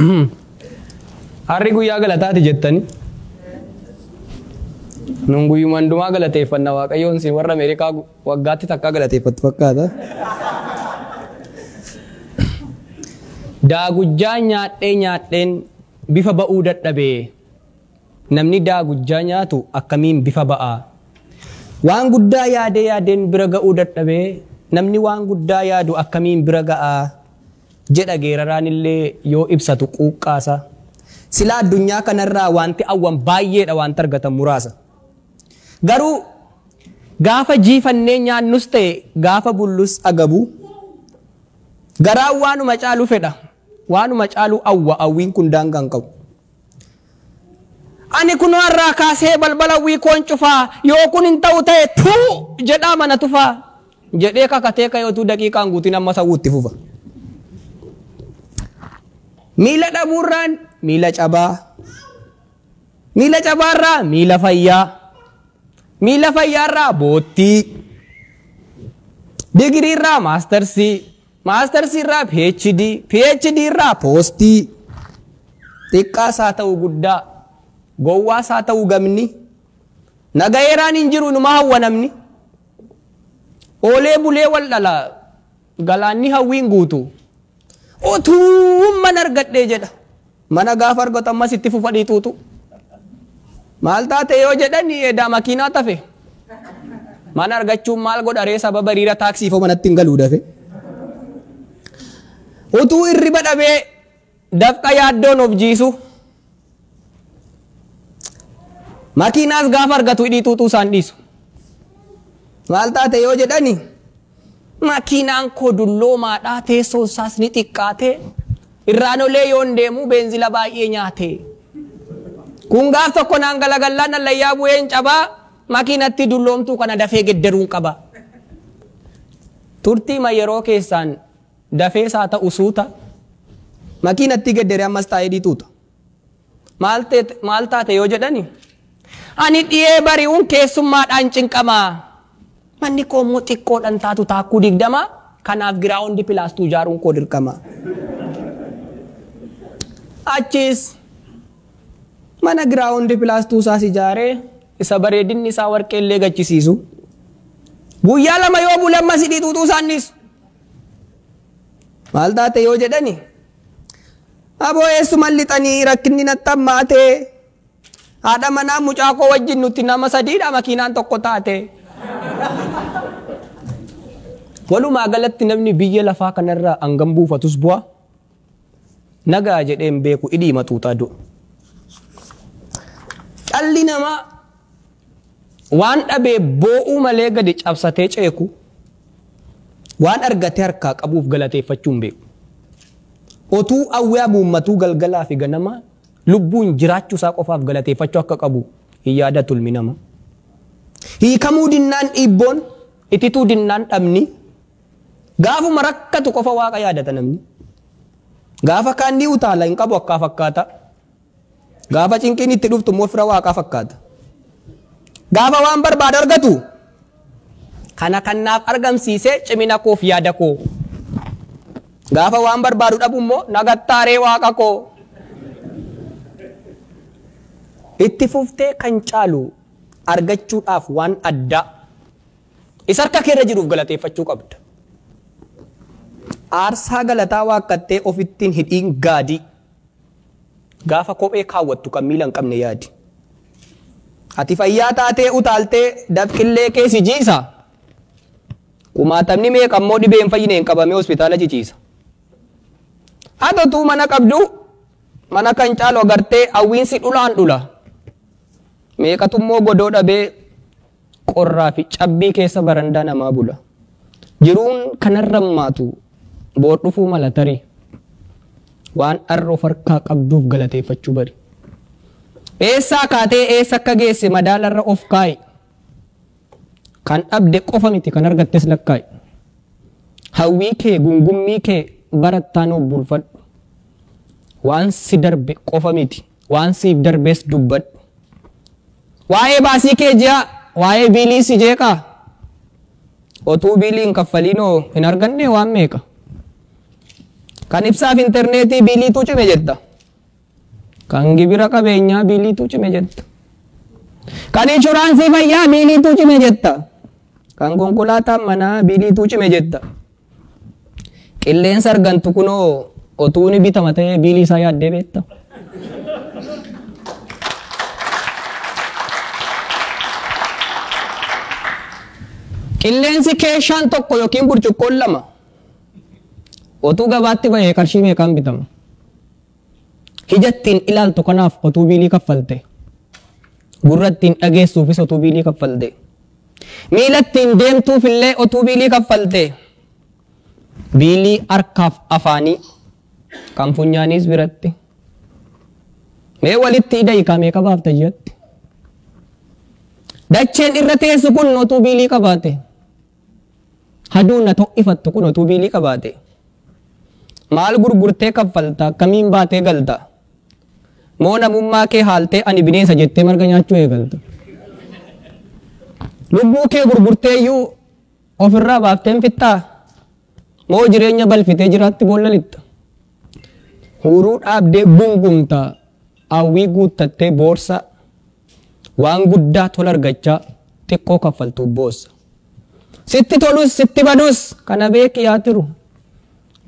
Harri guyyaa galataati jettani. Nun guyyumaan dumaa galateeffanna waaqayyoon siin warra Ameerikaa waggaatti takkaa galateeffattu fakkaata. Daagujjaa nyaadhee nyaadheen bifa ba'uu dadhabee. Namni daagujjaa nyaatu akkamiin bifa ba'aa? Waan guddaa yaadee yaadeen bira ga'uu dadhabee namni waan guddaa yaadu akkamiin bira ga'aa? jedha geeraraan yoo ibsatu quuqqaasa. Silaa addunyaa kanarraa wanti awwan baay'eedha wanti argatan muraasa. Garuu gaafa jiifannee nyaannus ta'e gaafa bullus agabu garaan waanuma caalu fedha. Waanuma caalu awwa awwiin kun qabu. Ani kun kasee kaasee balbala awwii koon cufaa yoo kun hin ta'u ta'e tuu jedhaa mana tufaa jedhee kakatee kayotuu daqiiqaan guutiin amma sawwuutti fufa. miila dhabuurraan miila cabaa miila cabaarraa miila fayyaa miila fayyaarraa boottii digiriirraa maastarsii maastarsiirraa phd phd irraa poostii xiqqaas ta'u guddaa gowwaas haa ta'u gamni nagayeeraan hin jiru numa hawwanamni Olee bulee wal dhala galaanni hawwiin guutuu? utuun mana argadhee jedha mana gaafa argatu sitti itti fufadhiituutu maal taate yoo jedhan edaa makiinaa tafe mana argachuun maal godha sababa riira taaksiifoo manatti hin galuu dafe utuu irriba dhabee dafqa yaaddoon of jiisu makiinaas gaafa argatu hidhiituutu isaan dhiisu maal taate yoo jedhani makiinaan koo dulloomaadhaa teessoon isaas ni xiqqaate irraan olee yoon deemu benzila baay'ee nyaate. Kun gaaf tokko naan galagallaan allayyaa bu'een cabaa makiinatti dulloomtuu kana dafee geddaruun qaba. Turtii ma yeroo keessaan dafee isaa ta'u suuta makiinatti geddare ammas taa'ee dhiituuta. Maal taate yoo jedhani ani dhiyee bari'uun keessummaadhaan cinqamaa. Manni koo immoo xiqqoodhaan taatu taakkuu digdama kanaaf giraawundi pilaastuu ijaaruun koo dirqama. Achis mana giraawundi pilaastuu isaas ijaaree isa bareedinni isaa warqee illee gachisiisu. Guyyaa lama yoo bule amma sidii xuuxuu isaannis. Maal taate yoo jedhani aboo eessuman lixanii rakkinni nattammaatee haadha manaa mucaa koo wajjin nuti nama sadiidha makiinaan tokko taate. Walumaa galatti namni biyya lafaa kanarraa hangam buufatus bu'a nagaa jedheen beeku idhii maxuuxaa du'a. Dhalli namaa waan dhabee boo'uu malee gadi cabsatee ceeku waan argatee harkaa qabuuf galateeffachuun beeku. Otuu awwaa buummatuu galgalaa fi ganama lubbuun jiraachuu isaa qofaaf galateeffachuu akka qabu hin yaadatu ilmi namaa. Hiikamuu dinnaan dhiibboon itituu dinnaan dhabni gaafuma rakkatu qofa waaqa yaadata namni. Gaafa kaandii utaala hin qabu akkaa fakkaata. Gaafa cinqiin itti dhuftu immoo fira waaqaa fakkaata. Gaafa waan barbaada argatu kana kannaaf argamsiise cimina koof yaada koo. Gaafa waan barbaadu dhabu immoo nagattaaree waaqa koo. Itti fuftee kan caalu argachuudhaaf waan addaa isa harka keerra jiruuf galateeffachuu qabda. aarsaa galataa waaqattee ofittiin hidhiin gaadii gaafa kophee kaawwattu kan miila hin qabne yaadi. Ati fayyaa taatee utaaltee dafqillee kee si jiisa. Kumaatamni meeqa ammoo dhibee hin fayyine hin qabamee hospitaala jijjiisa. Hatotuu mana qabdu mana kan caalu agartee hawwiinsi dhulaan dhula. Meeqatu immoo godoo dhabee qorraa fi cabbii keessa barandaa namaa bula. Jiruun kanarra maatu boor dhufuu mala tarii waan arroof farkaa qabduuf galateeffachuu bari. Eessaa kaatee eessa akka geesse madaalarra of kaa'i. Kan dhabde qofa miti kan argattes lakkaa'i. Hawwii kee gungummii kee barattaan of bulfadhu. Waan si darbe qofa miti. Waan siif darbees dubbadhu. Waa'ee baasii kee ji'a waa'ee biilii si jeeqaa. Otuu biilii hin hin arganne waan meeqa? kanibsaaf biiliitu cime jedha kan gibira qabeenyaa biiliitu cime jedha kan inshuraansii fayyaa biiliitu cime jedha kan konkolaataa manaa biiliitu cime jedha qilleensa argantu kunoo otuu ni bitama ta'ee biilii isaa yaaddee beetta. Qilleensi keeshaan tokko yookiin burcuqqoon lama Otuu gabaatte bahee qarshii meeqaan bitama? Hijattiin ilaaltu kanaaf otuu biilii kaffalte. Gurrattiin dhageessuufis otuu biilii kaffalte. Miilattiin deemtuufillee otuu biilii kaffalte. Biilii harkaaf afaanii kan funyaanis biratti. Mee walitti hidha hiikaa meeqa baafta jette? Dacheen irra teessu kun otuu biilii qabaate. Haduun na tokkifattu kun otuu biilii qabaate. mal gurgurtee kaffaltaa kamiin baatee galta moo namummaa kee haaltee ani bineensa jettee marga nyaachuu eegalta lubbuu kee gurgurtee iyyuu ofirraa baafteen fittaa moo jireenya balfitee jiraatti boolla lixxa huruu dhaabdee gungumtaa hawwii guuttattee boorsa waan guddaa tola argachaa xiqqoo kaffaltuuf boossa sitti tolus sitti badus kana beeki yaatiru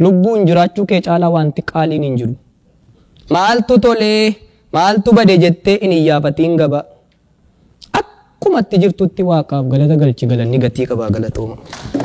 lubbuun jiraachuu kee caalaa wanti qaaliin hin jiru. Maaltu tolee maaltu bade jettee hin iyyaafatiin gaba. Akkumatti jirtutti waaqaaf galata galchi galanni gatii qabaa galatooma.